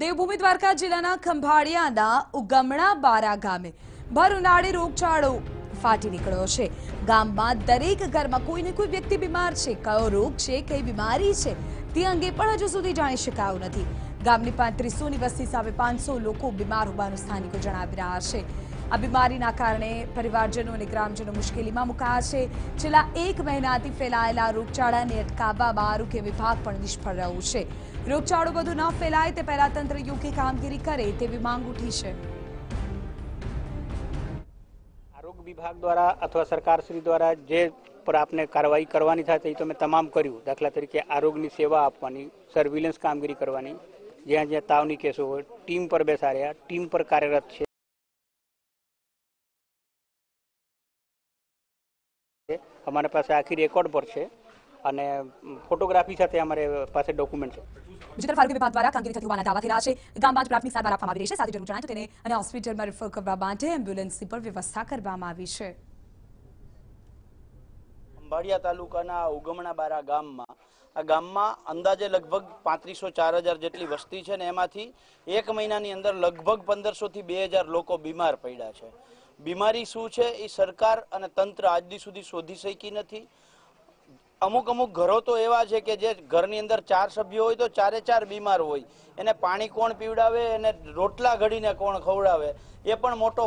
દેવભૂમિ દ્વારકા જિલ્લાના ખંભાળિયાના ઉગમણા બારા ગામે ભર ઉનાળી રોગચાળો ફાટી નીકળ્યો છે ગામમાં દરેક ઘરમાં કોઈને કોઈ વ્યક્તિ બીમાર છે કયો રોગ છે કઈ બીમારી છે તે અંગે પણ હજુ સુધી જાણી શકાયું નથી ગામની પાંત્રીસોની વસ્તી સામે પાંચસો લોકો બીમાર હોવાનું સ્થાનિકો જણાવી રહ્યા છે આ બીમારીના કારણે પરિવારજનો અને ગ્રામજનો મુશ્કેલીમાં મુકાયા છે છેલ્લા એક મહિનાથી ફેલાયેલા રોગચાળાને અટકાવવામાં આરોગ્ય વિભાગ પણ નિષ્ફળ રહ્યું છે રોગચાળો વધુ ન ફેલાય તે પહેલા તંત્ર યોગ્ય કામગીરી કરે તેવી માંગ ઉઠી છે આરોગ્ય વિભાગ દ્વારા અથવા સરકારશ્રી દ્વારા જે પર આપને કાર્યવાહી કરવાની થાય તો મેં તમામ કર્યું દાખલા તરીકે આરોગ્યની સેવા આપવાની સર્વિલન્સ કામગીરી કરવાની જ્યાં જ્યાં તાવની કેસો હોય ટીમ પર બેસાડ્યા ટીમ પર કાર્યરત છે અમારા પાસે આખી રેકોર્ડ પર છે અને ફોટોગ્રાફી સાથે અમારે પાસે ડોક્યુમેન્ટ છે ગુજરાત આરોગ્ય વિભાગ દ્વારા કામગીરી થતી હોવાના દાવા થયેલા છે ગામ બાદ પ્રાથમિક સારવાર આપવામાં આવી રહી છે સાથે જરૂર જણાય તો તેને અને હોસ્પિટલમાં રેફર કરવા માટે એમ્બ્યુલન્સની પણ વ્યવસ્થા કરવામાં આવી છે ખંભાળિયા તાલુકાના ઉગમણાબારા ગામમાં આ ગામમાં અંદાજે લગભગ પાંત્રીસો ચાર હજાર જેટલી વસ્તી છે ને એમાંથી એક મહિનાની અંદર લગભગ પંદરસો થી બે હજાર લોકો બીમાર પડ્યા છે બીમારી શું છે એ સરકાર અને તંત્ર આજદી સુધી શોધી શકી નથી અમુક અમુક ઘરો તો એવા છે કે જે ઘરની અંદર ચાર સભ્યો હોય તો ચારે ચાર બીમાર હોય એને પાણી કોણ પીવડાવે એને રોટલા ઘડીને કોણ ખવડાવે એ પણ મોટો